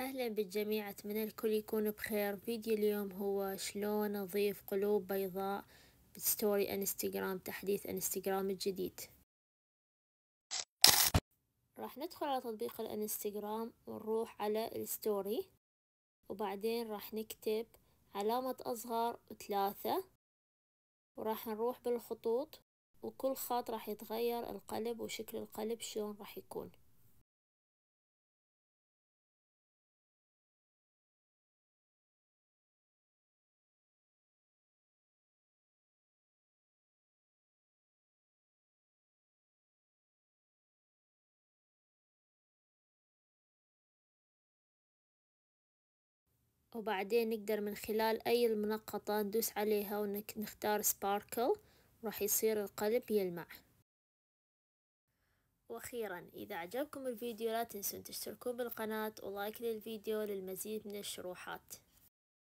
اهلا بالجميع اتمنى الكل يكون بخير فيديو اليوم هو شلون اضيف قلوب بيضاء بستوري انستغرام تحديث انستغرام الجديد راح ندخل على تطبيق الانستغرام ونروح على الستوري وبعدين راح نكتب علامة اصغر ثلاثة وراح نروح بالخطوط وكل خط راح يتغير القلب وشكل القلب شلون راح يكون وبعدين نقدر من خلال أي المنقطة ندوس عليها ونختار سباركل راح يصير القلب يلمع وأخيرا إذا عجبكم الفيديو لا تنسوا تشتركوا بالقناة ولايك للفيديو للمزيد من الشروحات